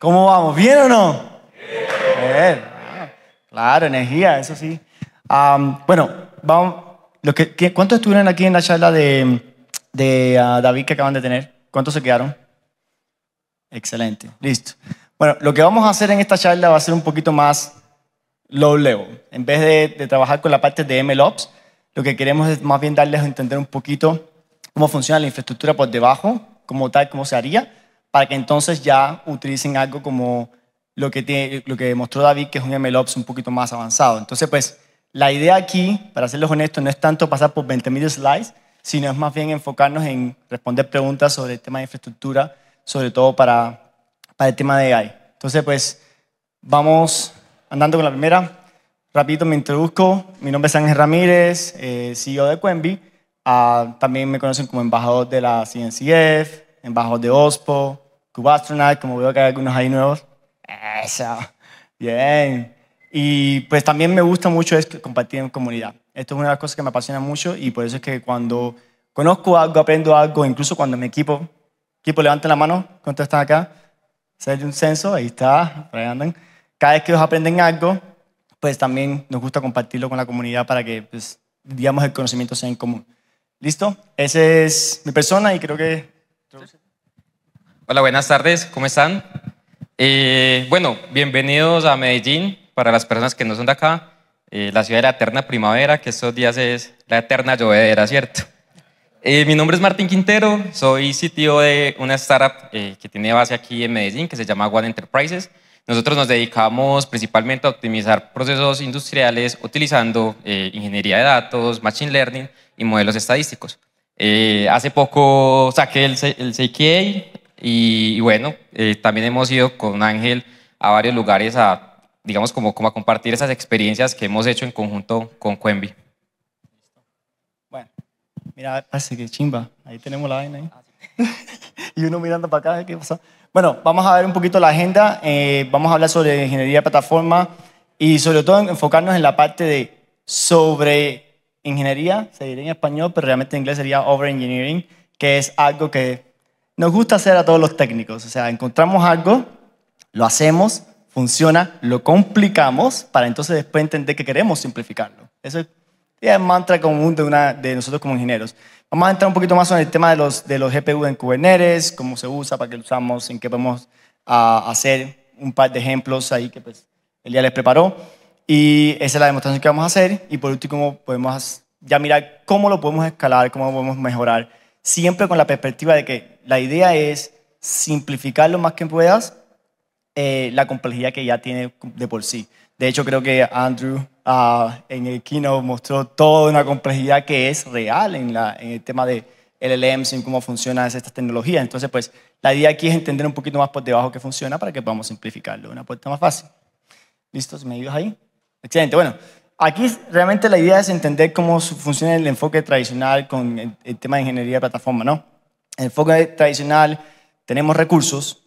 ¿Cómo vamos? ¿Bien o no? Bien. Claro, energía, eso sí. bueno, vamos. ¿Cuántos estuvieron aquí en la charla de, de ah, David que acaban de tener? ¿Cuántos se quedaron? Excelente, listo. Bueno, lo que vamos a hacer en esta charla va a ser un poquito más low level. En vez de, trabajar con la parte de MLOps, lo que queremos es más bien darles a entender un poquito cómo funciona la infraestructura por debajo, cómo tal, cómo se haría, para que entonces ya utilicen algo como lo que, tiene, lo que mostró David, que es un MLOps un poquito más avanzado. Entonces, pues, la idea aquí, para serles honestos, no es tanto pasar por 20.000 slides, sino es más bien enfocarnos en responder preguntas sobre el tema de infraestructura, sobre todo para, el tema de AI. Entonces, pues, vamos andando con la primera. Rapidito me introduzco. Mi nombre es Ángel Ramírez, eh, CEO de Quenby. Ah, también me conocen como embajador de la CNCF, embajador de OSPO, Cubatronaut, como veo que hay algunos ahí nuevos. Eso, bien. Y pues también me gusta mucho es compartir en comunidad. Esto es una de las cosas que me apasiona mucho y por eso es que cuando conozco algo, aprendo algo, incluso cuando mi equipo, equipo levanta la mano, cuando están acá, se de un censo, ahí está, ahí andan. Cada vez que ellos aprenden algo, pues también nos gusta compartirlo con la comunidad para que, pues, digamos, el conocimiento sea en común. ¿Listo? Esa es mi persona y creo que... Hola, buenas tardes, ¿cómo están? Eh, bueno, bienvenidos a Medellín, para las personas que no son de acá, eh, la ciudad de la eterna primavera, que estos días es la eterna llovedera, ¿cierto? Eh, mi nombre es Martín Quintero, soy sitio de una startup que tiene base aquí en Medellín, que se llama One Enterprises. Nosotros nos dedicamos principalmente a optimizar procesos industriales utilizando ingeniería de datos, machine learning y modelos estadísticos. hace poco saqué el, el CKA, y, bueno, eh, también hemos ido con Ángel a varios lugares a, digamos, como, como a compartir esas experiencias que hemos hecho en conjunto con Cuenvi. Bueno, mira, parece que chimba, ahí tenemos la vaina. ¿eh? y uno mirando para acá, ¿qué pasa? Bueno, vamos a ver un poquito la agenda, eh, vamos a hablar sobre ingeniería de plataforma y sobre todo enfocarnos en la parte de sobre ingeniería, se diría en español, pero realmente en inglés sería over engineering, que es algo que nos gusta hacer a todos los técnicos. O sea, encontramos algo, lo hacemos, funciona, lo complicamos para entonces después entender que queremos simplificarlo. Eso es el mantra común de, una, de nosotros como ingenieros. Vamos a entrar un poquito más en el tema de los, de los GPU en Kubernetes, cómo se usa, para qué lo usamos, en qué podemos ah, hacer un par de ejemplos ahí que pues, el día les preparó. Y esa es la demostración que vamos a hacer. Y por último, podemos ya mirar cómo lo podemos escalar, cómo podemos mejorar siempre con la perspectiva de que la idea es simplificar lo más que puedas eh, la complejidad que ya tiene de por sí. De hecho, creo que Andrew ah, en el keynote mostró toda una complejidad que es real en, la, el tema de LLM, sin cómo funcionan estas tecnologías. Entonces, pues, la idea aquí es entender un poquito más por debajo qué funciona para que podamos simplificarlo una puerta más fácil. ¿Listos? ¿Me ayudas ahí? Excelente. Bueno, Aquí realmente la idea es entender cómo funciona el enfoque tradicional con el, tema de ingeniería de plataforma, ¿no? El enfoque tradicional, tenemos recursos,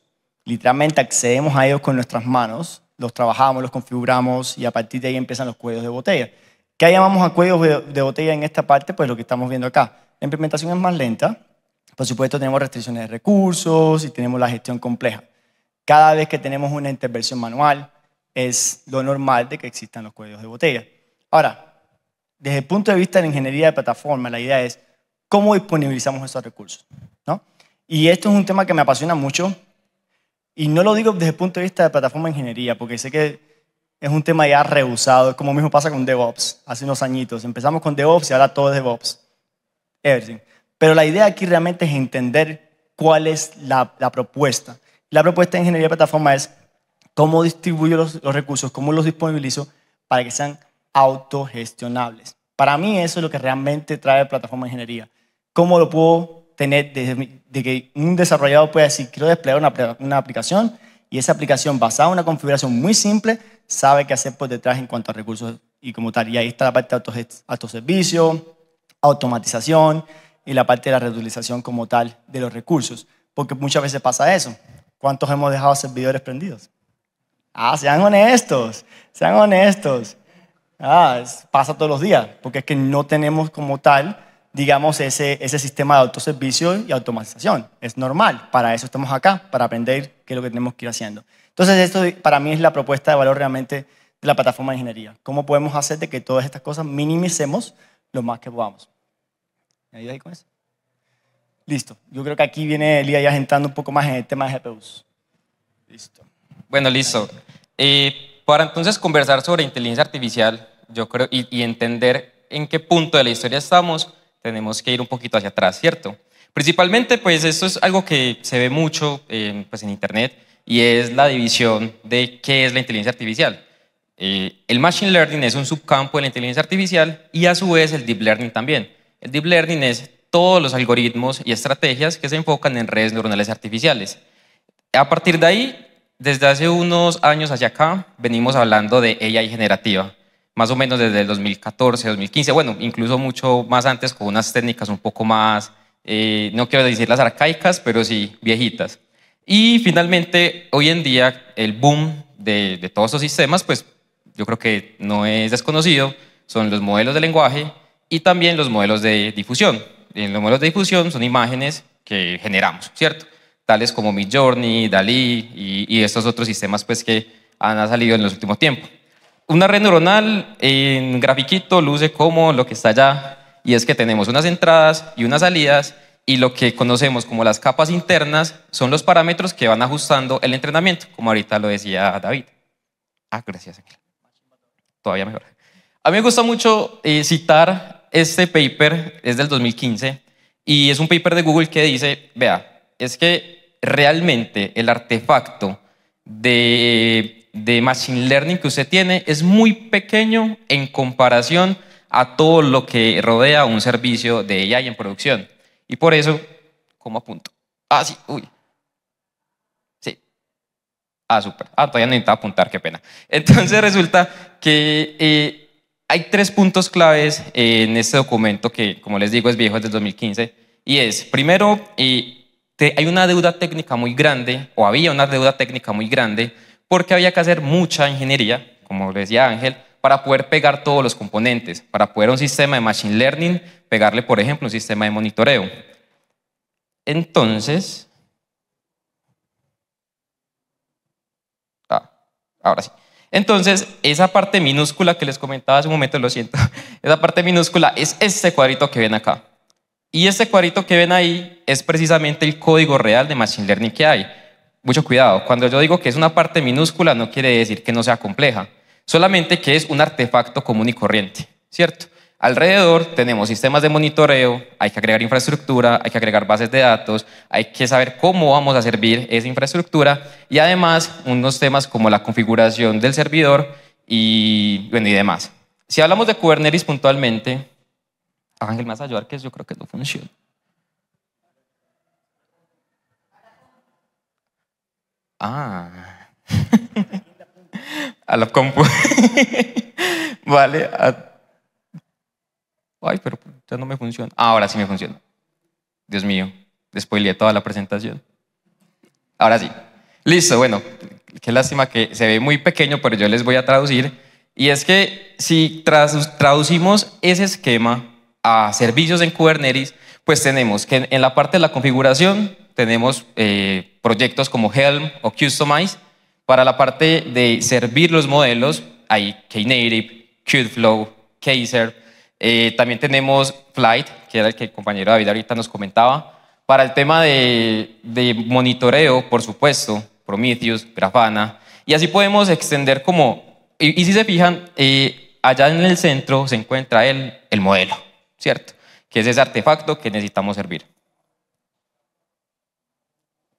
literalmente accedemos a ellos con nuestras manos, los trabajamos, los configuramos y a partir de ahí empiezan los cuellos de botella. ¿Qué llamamos a cuellos de botella en esta parte? Pues lo que estamos viendo acá. La implementación es más lenta, por supuesto tenemos restricciones de recursos y tenemos la gestión compleja. Cada vez que tenemos una intervención manual es lo normal de que existan los cuellos de botella. Ahora, desde el punto de vista de la ingeniería de plataforma, la idea es cómo disponibilizamos esos recursos. ¿no? Y esto es un tema que me apasiona mucho y no lo digo desde el punto de vista de plataforma de ingeniería, porque sé que es un tema ya rehusado, es como mismo pasa con DevOps, hace unos añitos. Empezamos con DevOps y ahora todo es DevOps. Pero la idea aquí realmente es entender cuál es la, propuesta. La propuesta de ingeniería de plataforma es cómo distribuyo los recursos, cómo los disponibilizo para que sean autogestionables. Para mí eso es lo que realmente trae la plataforma de ingeniería. ¿Cómo lo puedo tener de que un desarrollador pueda decir, quiero desplegar una, una aplicación y esa aplicación basada en una configuración muy simple sabe qué hacer por detrás en cuanto a recursos y como tal. Y ahí está la parte de autoservicio, automatización y la parte de la reutilización como tal de los recursos. Porque muchas veces pasa eso. ¿Cuántos hemos dejado servidores prendidos? Ah, sean honestos, sean honestos. Ah, pasa todos los días, porque es que no tenemos como tal, digamos, ese, ese sistema de autoservicio y automatización. Es normal, para eso estamos acá, para aprender qué es lo que tenemos que ir haciendo. Entonces, esto para mí es la propuesta de valor realmente de la plataforma de ingeniería. ¿Cómo podemos hacer de que todas estas cosas minimicemos lo más que podamos? ¿Me ahí con eso? Listo. Yo creo que aquí viene Elías ya entrando un poco más en el tema de GPUs. Listo. Bueno, listo. Eh, para entonces conversar sobre inteligencia artificial, yo creo, y, entender en qué punto de la historia estamos, tenemos que ir un poquito hacia atrás, ¿cierto? Principalmente, pues esto es algo que se ve mucho pues, en Internet y es la división de qué es la inteligencia artificial. Eh, el Machine Learning es un subcampo de la inteligencia artificial y a su vez el Deep Learning también. El Deep Learning es todos los algoritmos y estrategias que se enfocan en redes neuronales artificiales. A partir de ahí, desde hace unos años hacia acá venimos hablando de AI generativa, más o menos desde el 2014, 2015, bueno, incluso mucho más antes con unas técnicas un poco más, eh, no quiero decirlas arcaicas, pero sí viejitas. Y finalmente, hoy en día, el boom de, todos estos sistemas, pues yo creo que no es desconocido, son los modelos de lenguaje y también los modelos de difusión. En los modelos de difusión son imágenes que generamos, ¿cierto? tales como Midjourney, Dalí y, y, estos otros sistemas pues, que han salido en los últimos tiempos. Una red neuronal en grafiquito luce como lo que está allá y es que tenemos unas entradas y unas salidas y lo que conocemos como las capas internas son los parámetros que van ajustando el entrenamiento, como ahorita lo decía David. Ah, gracias, Todavía mejor. A mí me gusta mucho eh, citar este paper, es del 2015, y es un paper de Google que dice, vea, es que realmente el artefacto de, de Machine Learning que usted tiene es muy pequeño en comparación a todo lo que rodea un servicio de AI en producción. Y por eso, como apunto? Ah, sí, uy. Sí. Ah, súper. Ah, todavía necesitaba apuntar, qué pena. Entonces resulta que eh, hay tres puntos claves en este documento que, como les digo, es viejo es del 2015. Y es, primero, eh, hay una deuda técnica muy grande, o había una deuda técnica muy grande, porque había que hacer mucha ingeniería, como decía Ángel, para poder pegar todos los componentes, para poder un sistema de Machine Learning, pegarle, por ejemplo, un sistema de monitoreo. Entonces, ah, ahora sí. Entonces, esa parte minúscula que les comentaba hace un momento, lo siento, esa parte minúscula es este cuadrito que ven acá. Y este cuadrito que ven ahí es precisamente el código real de Machine Learning que hay. Mucho cuidado, cuando yo digo que es una parte minúscula no quiere decir que no sea compleja, solamente que es un artefacto común y corriente, ¿cierto? Alrededor tenemos sistemas de monitoreo, hay que agregar infraestructura, hay que agregar bases de datos, hay que saber cómo vamos a servir esa infraestructura y además unos temas como la configuración del servidor y, bueno, y demás. Si hablamos de Kubernetes puntualmente, Ángel, me vas ayudar yo creo que no funciona. Ah. a la compu. vale. Ay, pero ya no me funciona. Ah, ahora sí me funciona. Dios mío, despoilé toda la presentación. Ahora sí. Listo, bueno, qué lástima que se ve muy pequeño, pero yo les voy a traducir. Y es que si traducimos ese esquema a servicios en Kubernetes, pues tenemos que en la parte de la configuración tenemos eh, proyectos como Helm o Customize. Para la parte de servir los modelos hay Knative, Qtflow, Kaiser. Eh, también tenemos Flight, que era el que el compañero David ahorita nos comentaba. Para el tema de, monitoreo, por supuesto, Prometheus, Grafana. Y así podemos extender como... Y, si se fijan, eh, allá en el centro se encuentra el modelo. ¿cierto? Que es ese artefacto que necesitamos servir.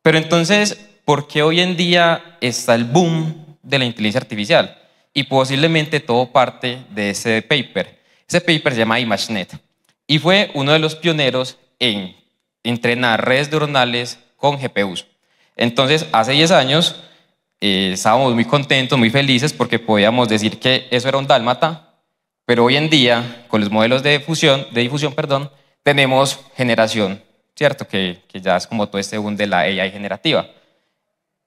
Pero entonces, ¿por qué hoy en día está el boom de la inteligencia artificial? Y posiblemente todo parte de ese paper. Ese paper se llama ImageNet y fue uno de los pioneros en entrenar redes neuronales con GPUs. Entonces, hace 10 años eh, estábamos muy contentos, muy felices, porque podíamos decir que eso era un dálmata, pero hoy en día, con los modelos de, de difusión, perdón, tenemos generación, ¿cierto? Que, ya es como todo este boom de la AI generativa.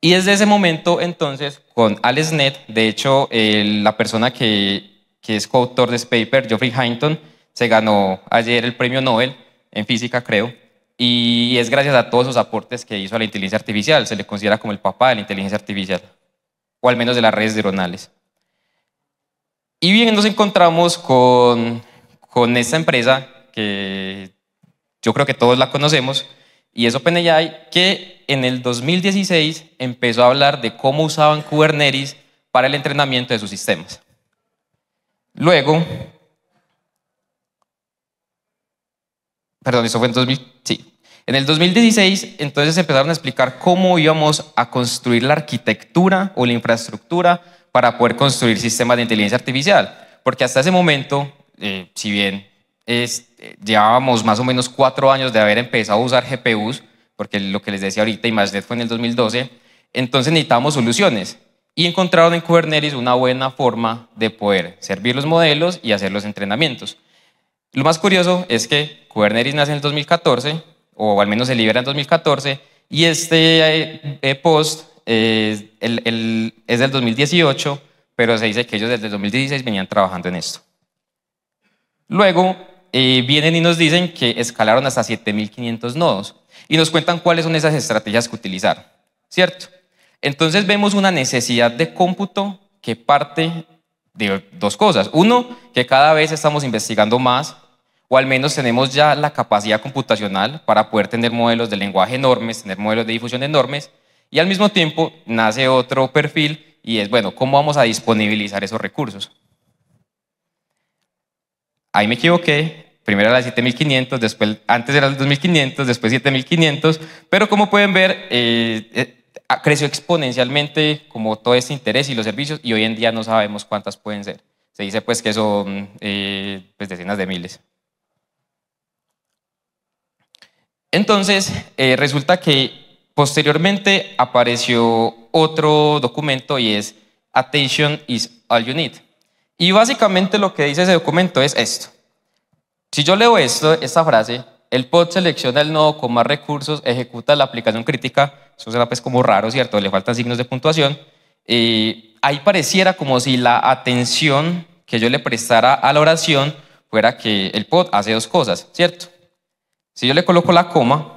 Y desde ese momento, entonces, con AlexNet, de hecho, la persona que, es coautor de este paper, Geoffrey Hinton, se ganó ayer el premio Nobel en física, creo, y es gracias a todos sus aportes que hizo a la inteligencia artificial. Se le considera como el papá de la inteligencia artificial, o al menos de las redes neuronales. Y bien, nos encontramos con, con esta empresa que yo creo que todos la conocemos, y es OpenAI, que en el 2016 empezó a hablar de cómo usaban Kubernetes para el entrenamiento de sus sistemas. Luego, perdón, eso fue en 2000, sí. En el 2016, entonces empezaron a explicar cómo íbamos a construir la arquitectura o la infraestructura para poder construir sistemas de inteligencia artificial. Porque hasta ese momento, eh, si bien eh, llevábamos más o menos cuatro años de haber empezado a usar GPUs, porque lo que les decía ahorita, y más fue en el 2012, entonces necesitamos soluciones. Y encontraron en Kubernetes una buena forma de poder servir los modelos y hacer los entrenamientos. Lo más curioso es que Kubernetes nace en el 2014, o al menos se libera en 2014, y este eh, post es del 2018, pero se dice que ellos desde el 2016 venían trabajando en esto. Luego eh, vienen y nos dicen que escalaron hasta 7.500 nodos y nos cuentan cuáles son esas estrategias que utilizaron, ¿cierto? Entonces vemos una necesidad de cómputo que parte de dos cosas. Uno, que cada vez estamos investigando más o al menos tenemos ya la capacidad computacional para poder tener modelos de lenguaje enormes, tener modelos de difusión enormes, y al mismo tiempo nace otro perfil y es, bueno, ¿cómo vamos a disponibilizar esos recursos? Ahí me equivoqué, primero era la 7500, después, antes era las 2500, después 7500, pero como pueden ver, eh, eh, creció exponencialmente como todo este interés y los servicios y hoy en día no sabemos cuántas pueden ser. Se dice pues que son eh, pues decenas de miles. Entonces, resulta que Posteriormente apareció otro documento y es Attention is all you need. Y básicamente lo que dice ese documento es esto. Si yo leo esto, esta frase, el pod selecciona el nodo con más recursos, ejecuta la aplicación crítica, eso será pues como raro, ¿cierto? Le faltan signos de puntuación. y eh, ahí pareciera como si la atención que yo le prestara a la oración fuera que el pod hace dos cosas, ¿cierto? Si yo le coloco la coma,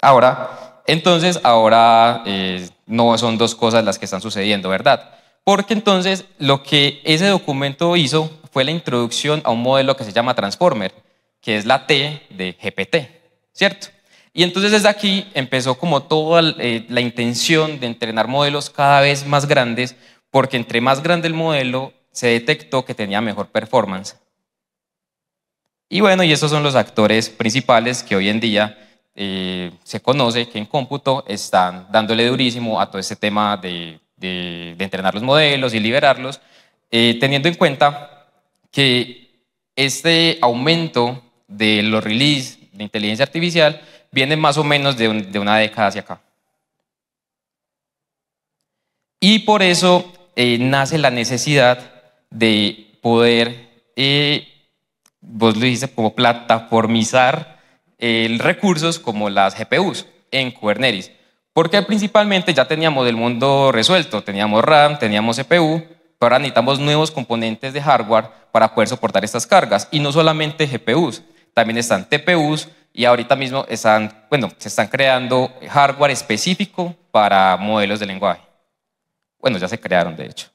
Ahora, entonces, ahora eh, no son dos cosas las que están sucediendo, ¿verdad? Porque entonces lo que ese documento hizo fue la introducción a un modelo que se llama Transformer, que es la T de GPT, ¿cierto? Y entonces desde aquí empezó como toda eh, la intención de entrenar modelos cada vez más grandes, porque entre más grande el modelo, se detectó que tenía mejor performance. Y bueno, y esos son los actores principales que hoy en día eh, se conoce que en cómputo están dándole durísimo a todo este tema de, entrenar los modelos y liberarlos, eh, teniendo en cuenta que este aumento de los release de inteligencia artificial viene más o menos de, una década hacia acá. Y por eso eh, nace la necesidad de poder, vos lo dijiste, como plataformizar recursos como las GPUs en Kubernetes. Porque principalmente ya teníamos el mundo resuelto, teníamos RAM, teníamos CPU, pero ahora necesitamos nuevos componentes de hardware para poder soportar estas cargas. Y no solamente GPUs, también están TPUs y ahorita mismo están, bueno, se están creando hardware específico para modelos de lenguaje. Bueno, ya se crearon de hecho.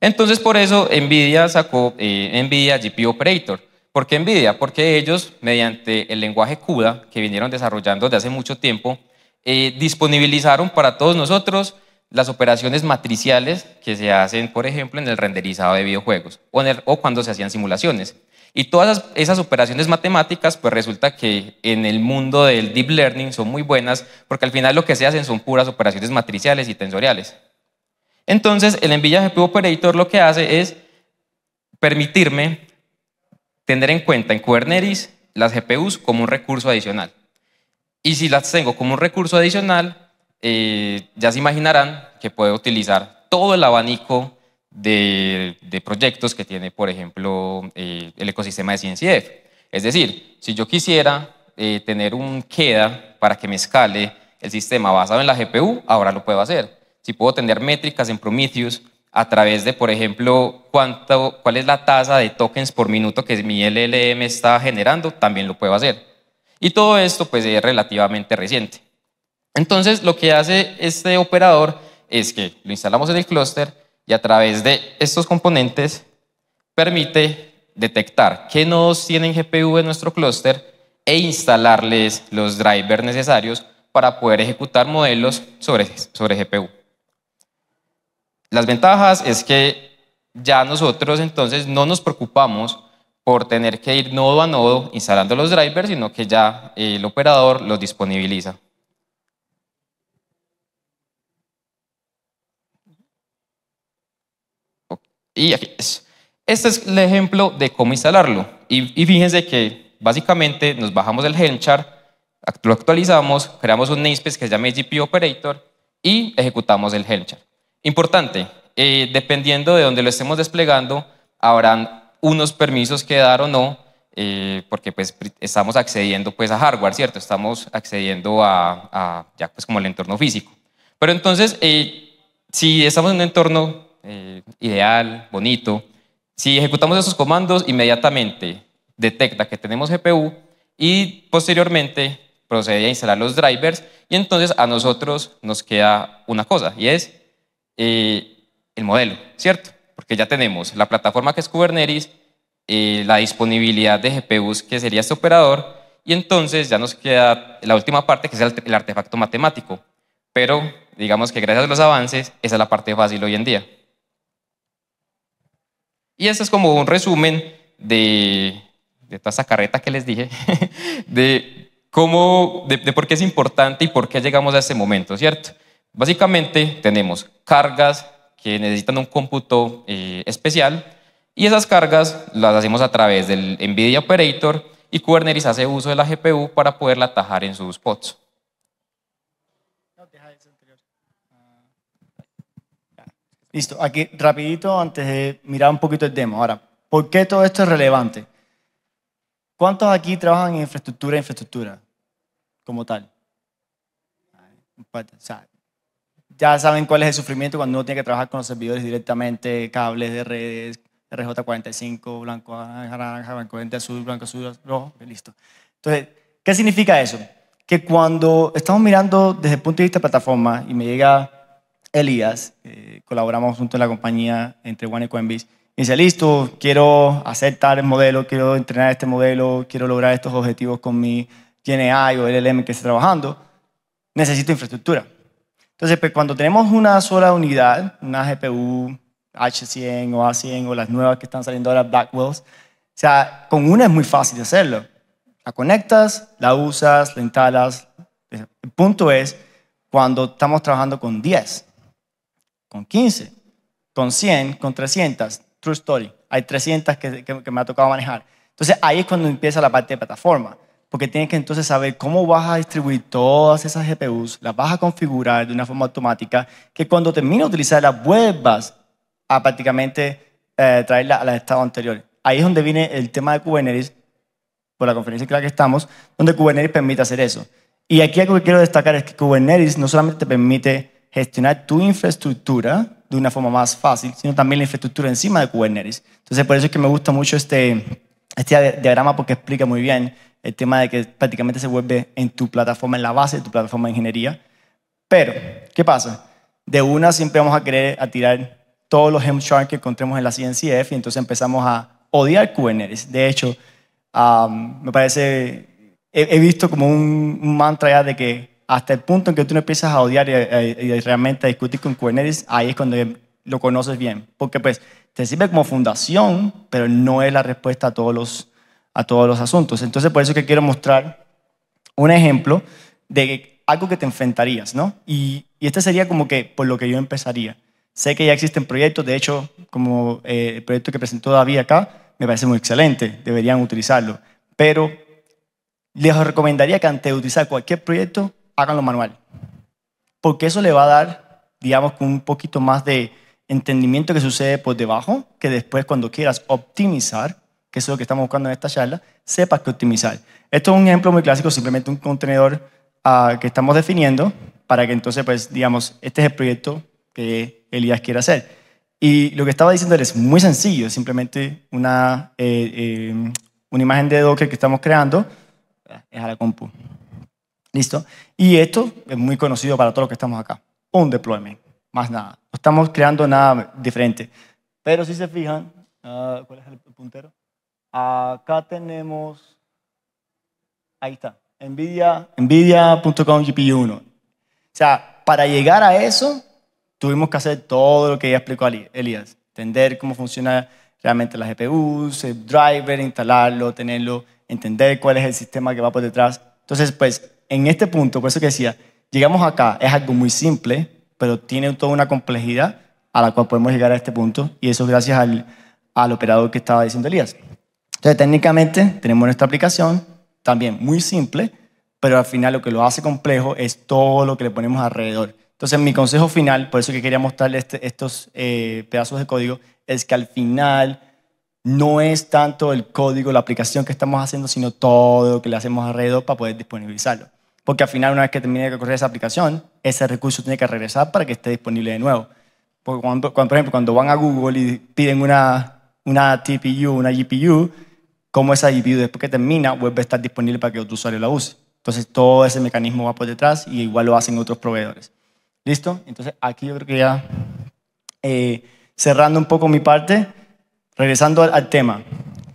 Entonces por eso NVIDIA sacó eh, NVIDIA GPU Operator ¿Por qué envidia? Porque ellos, mediante el lenguaje CUDA, que vinieron desarrollando desde hace mucho tiempo, eh, disponibilizaron para todos nosotros las operaciones matriciales que se hacen, por ejemplo, en el renderizado de videojuegos o, en o cuando se hacían simulaciones. Y todas esas, esas, operaciones matemáticas, pues resulta que en el mundo del deep learning son muy buenas, porque al final lo que se hacen son puras operaciones matriciales y tensoriales. Entonces, el NVIDIA GPU Operator lo que hace es permitirme tener en cuenta en Kubernetes las GPUs como un recurso adicional. Y si las tengo como un recurso adicional, eh, ya se imaginarán que puedo utilizar todo el abanico de, proyectos que tiene, por ejemplo, eh, el ecosistema de CNCF. Es decir, si yo quisiera eh, tener un queda para que me escale el sistema basado en la GPU, ahora lo puedo hacer. Si puedo tener métricas en Prometheus a través de, por ejemplo, cuánto, cuál es la tasa de tokens por minuto que mi LLM está generando, también lo puedo hacer. Y todo esto pues es relativamente reciente. Entonces lo que hace este operador es que lo instalamos en el clúster y a través de estos componentes permite detectar qué nodos tienen GPU en nuestro clúster e instalarles los drivers necesarios para poder ejecutar modelos sobre, sobre GPU. Las ventajas es que ya nosotros entonces no nos preocupamos por tener que ir nodo a nodo instalando los drivers, sino que ya el operador los disponibiliza. Y aquí es. Este es el ejemplo de cómo instalarlo. Y, fíjense que básicamente nos bajamos el Helm chart, lo actualizamos, creamos un namespace que se llama GP Operator y ejecutamos el Helm chart. Importante, eh, dependiendo de donde lo estemos desplegando, habrán unos permisos que dar o no, eh, porque pues estamos accediendo pues a hardware, ¿cierto? Estamos accediendo a, ya pues como el entorno físico. Pero entonces, eh, si estamos en un entorno ideal, bonito, si ejecutamos esos comandos, inmediatamente detecta que tenemos GPU y posteriormente procede a instalar los drivers y entonces a nosotros nos queda una cosa y es eh, el modelo, ¿cierto? Porque ya tenemos la plataforma que es Kubernetes, eh, la disponibilidad de GPUs que sería este operador, y entonces ya nos queda la última parte que es el, artefacto matemático. Pero digamos que gracias a los avances, esa es la parte fácil hoy en día. Y este es como un resumen de, de toda esa carreta que les dije, de cómo, de, por qué es importante y por qué llegamos a ese momento, ¿cierto? Básicamente tenemos cargas que necesitan un cómputo eh, especial y esas cargas las hacemos a través del NVIDIA Operator y Kubernetes hace uso de la GPU para poderla atajar en sus pods. Listo, aquí rapidito antes de mirar un poquito el demo. Ahora, ¿por qué todo esto es relevante? ¿Cuántos aquí trabajan en infraestructura e infraestructura como tal? O sea, ya saben cuál es el sufrimiento cuando uno tiene que trabajar con los servidores directamente, cables de redes, RJ45, blanco, naranja, blanco, verde, azul, blanco, azul, rojo, listo. Entonces, ¿qué significa eso? Que cuando estamos mirando desde el punto de vista de plataforma y me llega Elías, colaboramos junto en la compañía entre One y Coinbase, y dice, listo, quiero aceptar el modelo, quiero entrenar este modelo, quiero lograr estos objetivos con mi GNI o LLM que esté trabajando, necesito infraestructura entonces, pues, cuando tenemos una sola unidad, una GPU H100 o A100 o las nuevas que están saliendo ahora, Blackwells, o sea, con una es muy fácil de hacerlo. La conectas, la usas, la instalas. El punto es cuando estamos trabajando con 10, con 15, con 100, con 300. True story. Hay 300 que, que me ha tocado manejar. Entonces ahí es cuando empieza la parte de plataforma porque tienes que entonces saber cómo vas a distribuir todas esas GPUs, las vas a configurar de una forma automática, que cuando termines de utilizarlas vuelvas a prácticamente eh, traerlas al estado anterior. Ahí es donde viene el tema de Kubernetes, por la conferencia en la que estamos, donde Kubernetes permite hacer eso. Y aquí algo que quiero destacar es que Kubernetes no solamente te permite gestionar tu infraestructura de una forma más fácil, sino también la infraestructura encima de Kubernetes. Entonces, por eso es que me gusta mucho este, este diagrama porque explica muy bien el tema de que prácticamente se vuelve en tu plataforma, en la base de tu plataforma de ingeniería. Pero, ¿qué pasa? De una siempre vamos a querer a tirar todos los helm que encontremos en la CNCF y entonces empezamos a odiar Kubernetes. De hecho, me parece, he, visto como un, mantra ya de que hasta el punto en que tú no empiezas a odiar y, y, realmente a discutir con Kubernetes, ahí es cuando lo conoces bien. Porque pues te sirve como fundación, pero no es la respuesta a todos los a todos los asuntos. Entonces, por eso es que quiero mostrar un ejemplo de algo que te enfrentarías, ¿no? Y, y este sería como que por lo que yo empezaría. Sé que ya existen proyectos, de hecho, como eh, el proyecto que presentó David acá, me parece muy excelente, deberían utilizarlo. Pero les recomendaría que antes de utilizar cualquier proyecto, háganlo manual. Porque eso le va a dar, digamos, un poquito más de entendimiento que sucede por debajo, que después cuando quieras optimizar, que es lo que estamos buscando en esta charla, sepas que optimizar. Esto es un ejemplo muy clásico, simplemente un contenedor ah, que estamos definiendo para que entonces, pues, digamos, este es el proyecto que Elías quiere hacer. Y lo que estaba diciendo es muy sencillo, simplemente una, eh, eh, una imagen de Docker que estamos creando, es a la compu. ¿Listo? Y esto es muy conocido para todos los que estamos acá. Un deployment, más nada. No estamos creando nada diferente. Pero si se fijan, ah, ¿cuál es el puntero? Acá tenemos, ahí está, NVIDIA, NVIDIA.com GPU1. O sea, para llegar a eso, tuvimos que hacer todo lo que ya explicó Elías. Entender cómo funciona realmente la GPU, el driver, instalarlo, tenerlo, entender cuál es el sistema que va por detrás. Entonces, pues, en este punto, por eso que decía, llegamos acá, es algo muy simple, pero tiene toda una complejidad a la cual podemos llegar a este punto, y eso es gracias al, al operador que estaba diciendo Elías. Entonces, técnicamente tenemos nuestra aplicación, también muy simple, pero al final lo que lo hace complejo es todo lo que le ponemos alrededor. Entonces, mi consejo final, por eso que quería mostrarles este, estos eh, pedazos de código, es que al final no es tanto el código, la aplicación que estamos haciendo, sino todo lo que le hacemos alrededor para poder disponibilizarlo. Porque al final, una vez que termina de correr esa aplicación, ese recurso tiene que regresar para que esté disponible de nuevo. Porque cuando, cuando, por ejemplo, cuando van a Google y piden una, una TPU, una GPU, cómo esa GPU después que termina vuelve a estar disponible para que otro usuario la use. Entonces todo ese mecanismo va por detrás y igual lo hacen otros proveedores. ¿Listo? Entonces aquí yo creo que ya eh, cerrando un poco mi parte, regresando al, tema.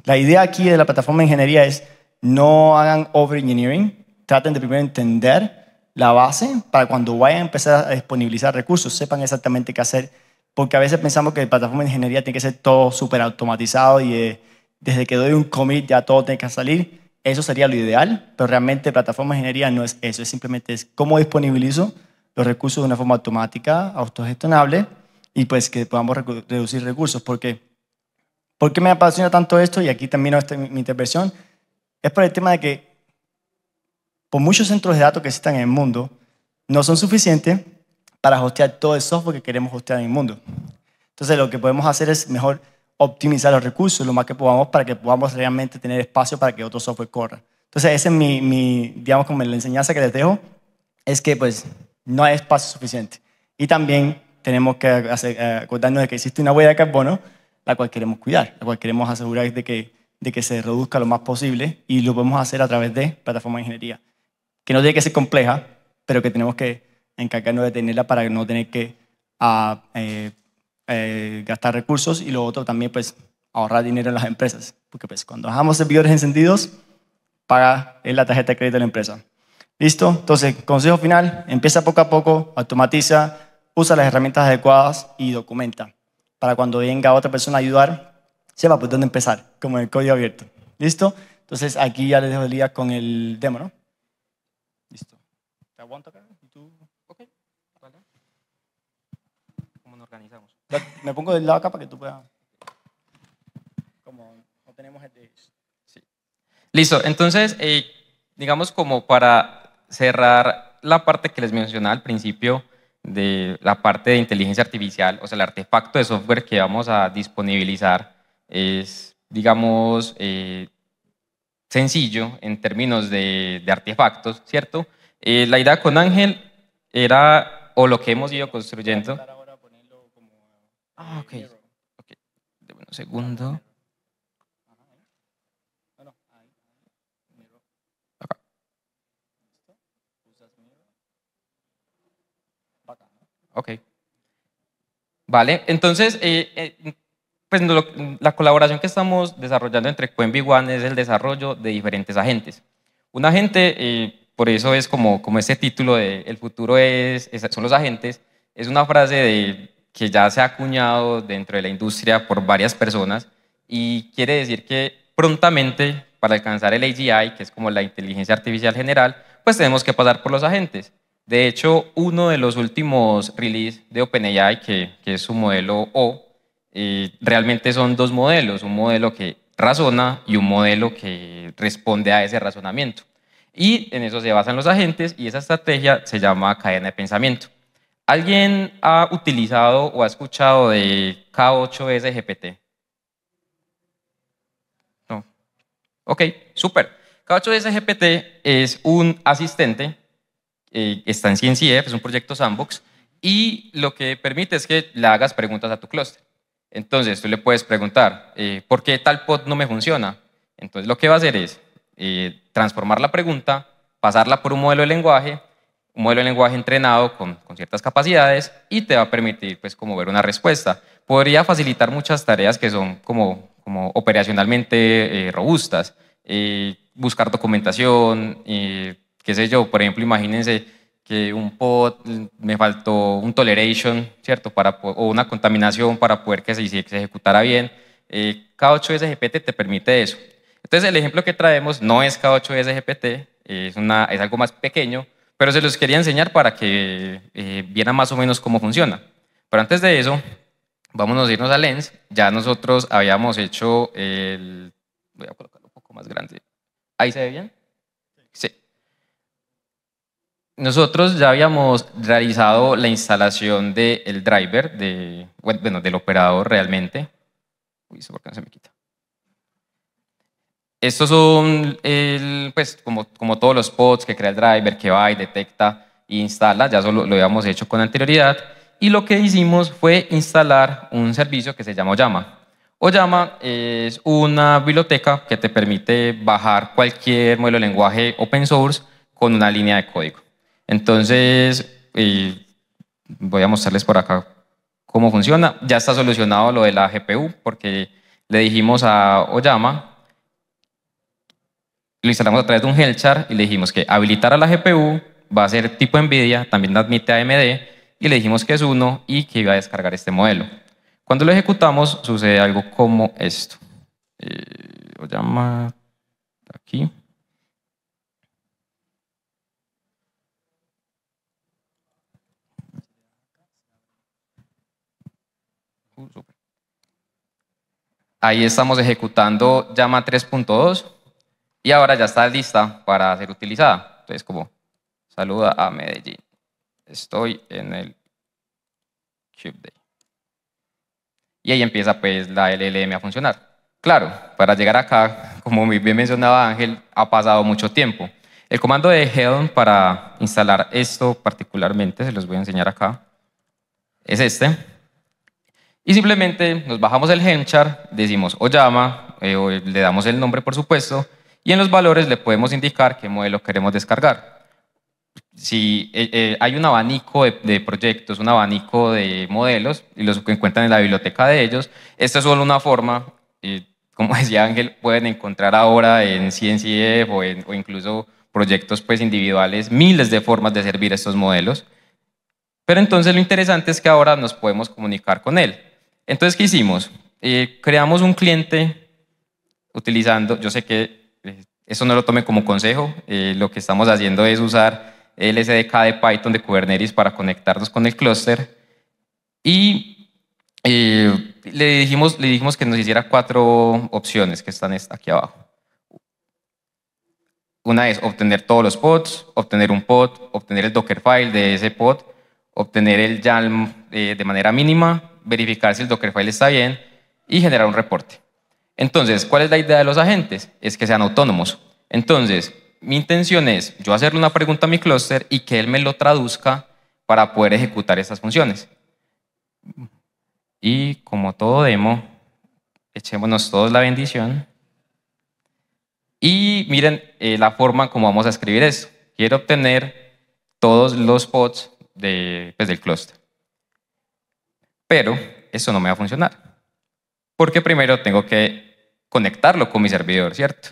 La idea aquí de la plataforma de ingeniería es no hagan over-engineering, traten de primero entender la base para cuando vayan a empezar a disponibilizar recursos, sepan exactamente qué hacer, porque a veces pensamos que la plataforma de ingeniería tiene que ser todo súper automatizado y... Eh, desde que doy un commit ya todo tiene que salir. Eso sería lo ideal, pero realmente plataforma de ingeniería no es eso, es simplemente es cómo disponibilizo los recursos de una forma automática, autogestionable y pues que podamos reducir recursos. Porque, qué? me apasiona tanto esto? Y aquí termino esta, mi intervención. Es por el tema de que por muchos centros de datos que existen en el mundo, no son suficientes para hostear todo el software que queremos hostear en el mundo. Entonces lo que podemos hacer es mejor optimizar los recursos lo más que podamos para que podamos realmente tener espacio para que otro software corra. Entonces, esa es mi, digamos, como la enseñanza que les dejo, es que pues no hay espacio suficiente. Y también tenemos que eh, acordarnos de que existe una huella de carbono, la cual queremos cuidar, la cual queremos asegurar de que, de que se reduzca lo más posible y lo podemos hacer a través de plataforma de ingeniería, que no tiene que ser compleja, pero que tenemos que encargarnos de tenerla para no tener que ah, eh, eh, gastar recursos y lo otro también pues ahorrar dinero en las empresas, porque pues cuando dejamos servidores encendidos, paga en la tarjeta de crédito de la empresa. ¿Listo? Entonces, consejo final, empieza poco a poco, automatiza, usa las herramientas adecuadas y documenta para cuando venga otra persona a ayudar, sepa por dónde empezar, como el código abierto. ¿Listo? Entonces, aquí ya les dejo el día con el demo, ¿no? Listo. ¿Te aguanto acá? Me pongo del lado acá para que tú puedas. Como no tenemos Listo, entonces, eh, digamos como para cerrar la parte que les mencionaba al principio de la parte de inteligencia artificial, o sea, el artefacto de software que vamos a disponibilizar es, digamos, eh, sencillo en términos de, artefactos, ¿cierto? Eh, la idea con Ángel era, o lo que hemos ido construyendo, Ah, ok. segundo. Ah, ok. Vale, entonces, eh, eh, pues la colaboración que estamos desarrollando entre Cuenvi es el desarrollo de diferentes agentes. Un agente, eh, por eso es como, como ese título de El futuro es, son los agentes, es una frase de que ya se ha acuñado dentro de la industria por varias personas y quiere decir que prontamente para alcanzar el AGI, que es como la inteligencia artificial general, pues tenemos que pasar por los agentes. De hecho, uno de los últimos release de OpenAI, que, es su modelo O, eh, realmente son dos modelos, un modelo que razona y un modelo que responde a ese razonamiento. Y en eso se basan los agentes y esa estrategia se llama cadena de pensamiento. ¿Alguien ha utilizado o ha escuchado de K8SGPT? No. Ok, súper. K8SGPT es un asistente, eh, está en CNCF, es un proyecto sandbox, y lo que permite es que le hagas preguntas a tu cluster. Entonces, tú le puedes preguntar, eh, ¿por qué tal pod no me funciona? Entonces, lo que va a hacer es eh, transformar la pregunta, pasarla por un modelo de lenguaje un modelo de lenguaje entrenado con, con, ciertas capacidades y te va a permitir pues como ver una respuesta. Podría facilitar muchas tareas que son como, como operacionalmente eh, robustas, eh, buscar documentación, eh, qué sé yo, por ejemplo, imagínense que un pod me faltó un toleration, ¿cierto? Para, o una contaminación para poder que se, se ejecutara bien. K8SGPT te permite eso. Entonces el ejemplo que traemos no es K8SGPT, es, una, es algo más pequeño, pero se los quería enseñar para que viera eh, vieran más o menos cómo funciona. Pero antes de eso, vamos a irnos a Lens. Ya nosotros habíamos hecho el... Voy a colocarlo un poco más grande. ¿Ahí se ve bien? Sí. Nosotros ya habíamos realizado la instalación del driver, de, bueno, del operador realmente. Uy, por se me quita. Estos son, pues, como, todos los pods que crea el driver, que va y detecta e instala, ya eso lo, habíamos hecho con anterioridad, y lo que hicimos fue instalar un servicio que se llama Oyama. Oyama es una biblioteca que te permite bajar cualquier modelo lenguaje open source con una línea de código. Entonces, eh, voy a mostrarles por acá cómo funciona. Ya está solucionado lo de la GPU porque le dijimos a Oyama lo instalamos a través de un Helchar y le dijimos que habilitar a la GPU va a ser tipo NVIDIA, también admite AMD, y le dijimos que es uno y que iba a descargar este modelo. Cuando lo ejecutamos sucede algo como esto. lo eh, llama aquí. Ahí estamos ejecutando llama 3.2 y ahora ya está lista para ser utilizada. Entonces, como saluda a Medellín. Estoy en el Cube Day. Y ahí empieza pues la LLM a funcionar. Claro, para llegar acá, como muy bien mencionaba Ángel, ha pasado mucho tiempo. El comando de Helm para instalar esto particularmente, se los voy a enseñar acá, es este. Y simplemente nos bajamos el Helm chart, decimos o llama, eh, le damos el nombre por supuesto, y en los valores le podemos indicar qué modelo queremos descargar. Si eh, eh, hay un abanico de, proyectos, un abanico de modelos, y los que encuentran en la biblioteca de ellos, esta es solo una forma, eh, como decía Ángel, pueden encontrar ahora en CNCF o, incluso proyectos pues, individuales miles de formas de servir estos modelos. Pero entonces lo interesante es que ahora nos podemos comunicar con él. Entonces, ¿qué hicimos? creamos un cliente utilizando, yo sé que eso no lo tome como consejo. Eh, lo que estamos haciendo es usar el SDK de Python de Kubernetes para conectarnos con el clúster. Y eh, le, dijimos, que nos hiciera cuatro opciones que están aquí abajo. Una es obtener todos los pods, obtener un pod, obtener el Dockerfile de ese pod, obtener el YAML eh, de manera mínima, verificar si el Dockerfile está bien y generar un reporte. Entonces, ¿cuál es la idea de los agentes? Es que sean autónomos. Entonces, mi intención es yo hacerle una pregunta a mi clúster y que él me lo traduzca para poder ejecutar estas funciones. Y como todo demo, echémonos todos la bendición. Y miren eh, la forma como vamos a escribir esto. Quiero obtener todos los pods de, pues, del clúster. Pero eso no me va a funcionar. Porque primero tengo que conectarlo con mi servidor, ¿cierto?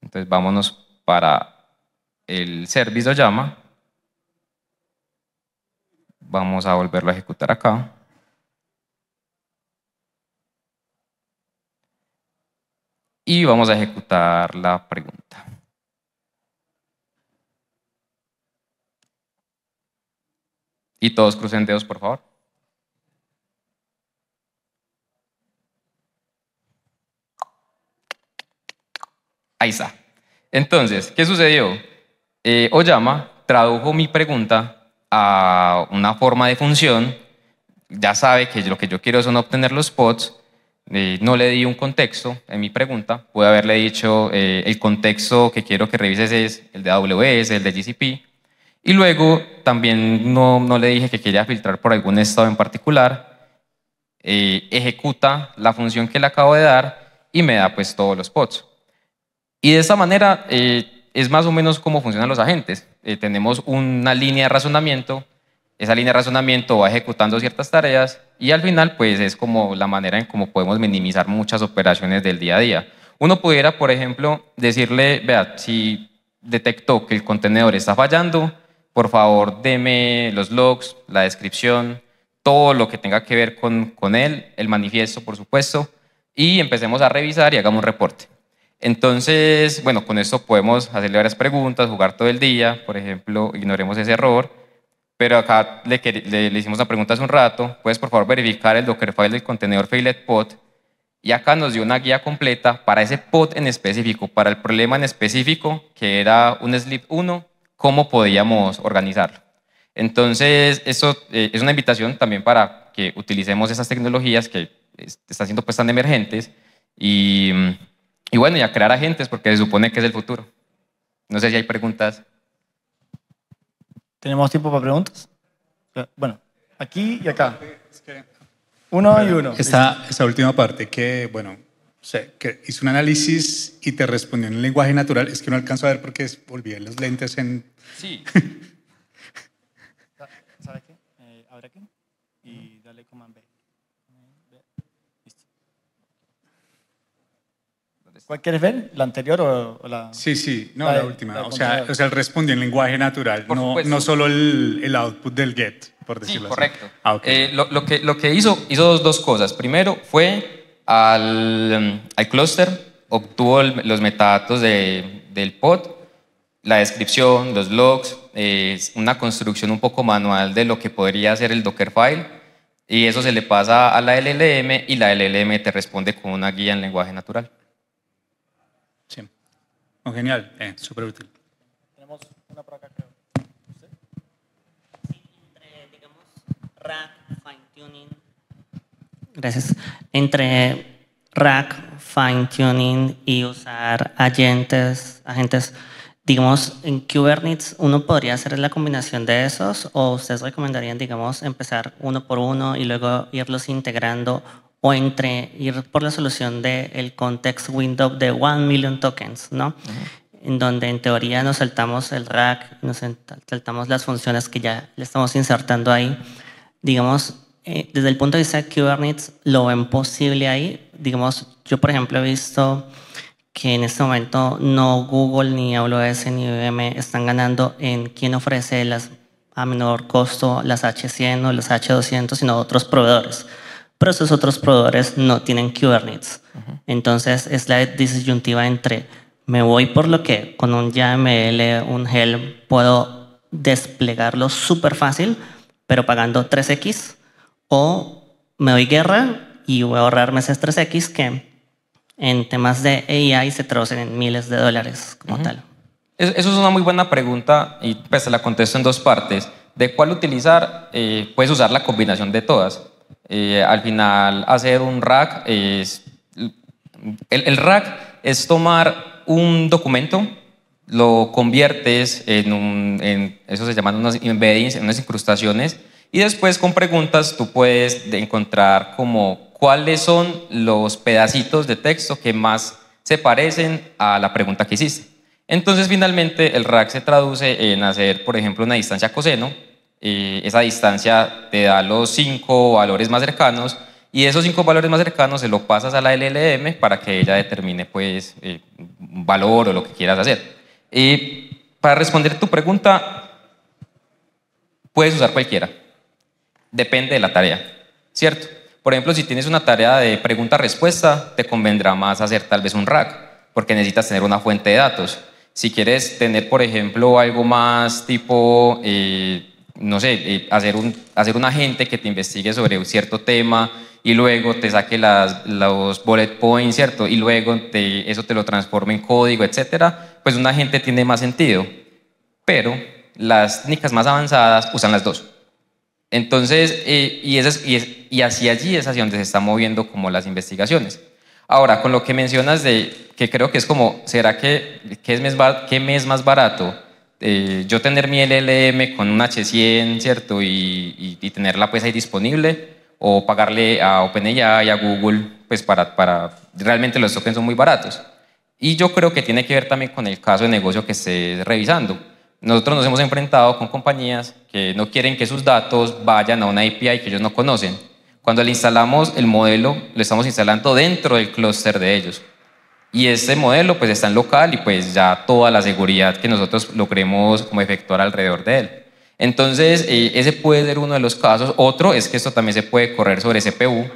Entonces vámonos para el servicio llama. Vamos a volverlo a ejecutar acá. Y vamos a ejecutar la pregunta. Y todos crucen dedos, por favor. Ahí está. Entonces, ¿qué sucedió? Eh, Oyama tradujo mi pregunta a una forma de función. Ya sabe que lo que yo quiero son obtener los pods. Eh, no le di un contexto en mi pregunta. Pude haberle dicho eh, el contexto que quiero que revises es el de AWS, el de GCP. Y luego también no, le dije que quería filtrar por algún estado en particular. ejecuta la función que le acabo de dar y me da pues todos los pods. Y de esta manera eh, es más o menos cómo funcionan los agentes. Eh, tenemos una línea de razonamiento, esa línea de razonamiento va ejecutando ciertas tareas y al final pues es como la manera en cómo podemos minimizar muchas operaciones del día a día. Uno pudiera, por ejemplo, decirle, vea, si detectó que el contenedor está fallando, por favor deme los logs, la descripción, todo lo que tenga que ver con, con él, el manifiesto, por supuesto, y empecemos a revisar y hagamos un reporte. Entonces, bueno, con esto podemos hacerle varias preguntas, jugar todo el día, por ejemplo, ignoremos ese error, pero acá le, hicimos la pregunta hace un rato, puedes por favor verificar el Dockerfile del contenedor failed pod y acá nos dio una guía completa para ese pod en específico, para el problema en específico, que era un slip 1, cómo podíamos organizarlo. Entonces, eso eh, es una invitación también para que utilicemos esas tecnologías que eh, están siendo pues, tan emergentes y mm, y bueno, y a crear agentes porque se supone que es el futuro. No sé si hay preguntas. ¿Tenemos tiempo para preguntas? Bueno, aquí y acá. Uno y uno. Esta, esta, última parte que, bueno, sé, que hizo un análisis y te respondió en el lenguaje natural. Es que no alcanzo a ver porque volví las lentes en... Sí. ¿Sabes qué? Eh, abre aquí y dale command B. ¿Cuál quieres ver? ¿La anterior o, la...? Sí, sí, no, la, última. o, sea, o sea, él respondió en lenguaje natural, no, solo el, output del get, por decirlo sí, correcto. Ah, eh, lo, que, hizo, hizo dos, cosas. Primero, fue al, al obtuvo los metadatos de, del pod, la descripción, los logs, una construcción un poco manual de lo que podría ser el Dockerfile, y eso se le pasa a la LLM y la LLM te responde con una guía en lenguaje natural. Oh, genial, eh, súper útil. Tenemos una por acá, creo. entre, digamos, rack, fine tuning. Gracias. Entre rack, fine tuning y usar agentes, agentes digamos, en Kubernetes uno podría hacer la combinación de esos o ustedes recomendarían, digamos, empezar uno por uno y luego irlos integrando o entre ir por la solución del context window de 1 million tokens, ¿no? En donde en teoría nos saltamos el rack, nos saltamos las funciones que ya le estamos insertando ahí. Digamos, eh, desde el punto de vista de Kubernetes, lo ven posible ahí. Digamos, yo por ejemplo he visto que en este momento no Google, ni AWS, ni IBM están ganando en quién ofrece las, a menor costo las H100 o las H200, sino otros proveedores pero esos otros proveedores no tienen Kubernetes. Entonces es la disyuntiva entre me voy por lo que con un YAML, un Helm, puedo desplegarlo súper fácil, pero pagando 3X, o me doy guerra y voy a ahorrarme esas 3X que en temas de AI se traducen en miles de dólares como tal. Eso es una muy buena pregunta y pues se la contesto en dos partes. ¿De cuál utilizar? Eh, puedes usar la combinación de todas. Eh, al final, hacer un rack es... El, rack es tomar un documento, lo conviertes en, un, eso se llaman unas embeddings, unas incrustaciones, y después con preguntas tú puedes encontrar como cuáles son los pedacitos de texto que más se parecen a la pregunta que hiciste. Entonces finalmente el rack se traduce en hacer, por ejemplo, una distancia coseno, eh, esa distancia te da los cinco valores más cercanos y esos cinco valores más cercanos se lo pasas a la LLM para que ella determine pues eh, un valor o lo que quieras hacer. Y para responder tu pregunta, puedes usar cualquiera. Depende de la tarea, ¿cierto? Por ejemplo, si tienes una tarea de pregunta-respuesta, te convendrá más hacer tal vez un rack, porque necesitas tener una fuente de datos. Si quieres tener, por ejemplo, algo más tipo eh, no sé, eh, hacer, un, hacer un agente que te investigue sobre un cierto tema y luego te saque los bullet points, ¿cierto? Y luego te, eso te lo transforma en código, etcétera, pues un agente tiene más sentido. Pero las nicas más avanzadas usan las dos. Entonces, eh, y, esas, hacia allí es hacia donde se están moviendo como las investigaciones. Ahora, con lo que mencionas de que creo que es como, ¿será que qué es, es más barato? Eh, yo tener mi LLM con un H100, ¿cierto? Y, tenerla pues ahí disponible, o pagarle a OpenAI, a Google, pues para, para, realmente los tokens son muy baratos. Y yo creo que tiene que ver también con el caso de negocio que estés revisando. Nosotros nos hemos enfrentado con compañías que no quieren que sus datos vayan a una API que ellos no conocen. Cuando le instalamos el modelo, lo estamos instalando dentro del clúster de ellos. Y este modelo pues está en local y pues ya toda la seguridad que nosotros logremos como efectuar alrededor de él. Entonces, eh, ese puede ser uno de los casos. Otro es que esto también se puede correr sobre CPU.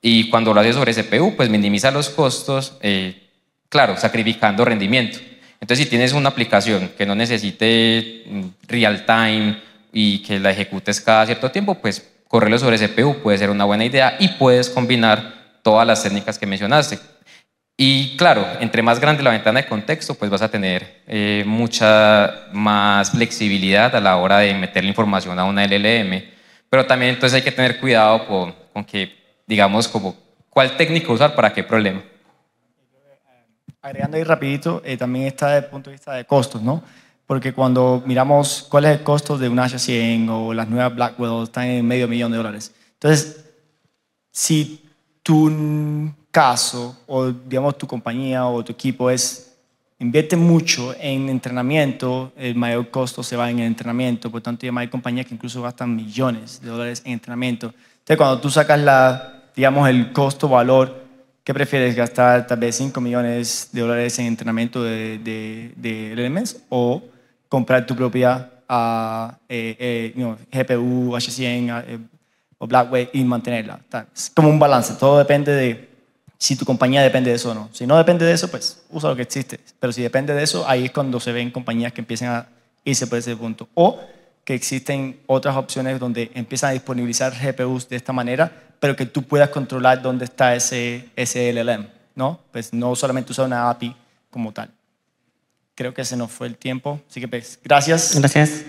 Y cuando lo haces sobre CPU, pues minimiza los costos, eh, claro, sacrificando rendimiento. Entonces, si tienes una aplicación que no necesite mm, real time y que la ejecutes cada cierto tiempo, pues correrlo sobre CPU puede ser una buena idea y puedes combinar todas las técnicas que mencionaste y claro, entre más grande la ventana de contexto, pues vas a tener eh, mucha más flexibilidad a la hora de meter la información a una LLM. Pero también entonces hay que tener cuidado con, que, digamos, como cuál técnico usar para qué problema. Agregando ahí rapidito, eh, también está desde el punto de vista de costos, ¿no? Porque cuando miramos cuál es el costo de un Asha 100 o las nuevas Blackwell están en medio millón de dólares. Entonces, si tú caso o digamos tu compañía o tu equipo es invierte mucho en entrenamiento, el mayor costo se va en el entrenamiento, por tanto hay compañías que incluso gastan millones de dólares en entrenamiento. Entonces cuando tú sacas la, digamos, el costo-valor, ¿qué prefieres gastar tal vez 5 millones de dólares en entrenamiento de, de, de o comprar tu propia ah, eh, eh, GPU, H100 eh, o Blackwell y mantenerla? Es como un balance, todo depende de si tu compañía depende de eso o no. Si no depende de eso, pues usa lo que existe. Pero si depende de eso, ahí es cuando se ven compañías que empiezan a irse por ese punto. O que existen otras opciones donde empiezan a disponibilizar GPUs de esta manera, pero que tú puedas controlar dónde está ese, ese LLM, ¿no? Pues no solamente usar una API como tal. Creo que se nos fue el tiempo, así que pues, gracias. Gracias.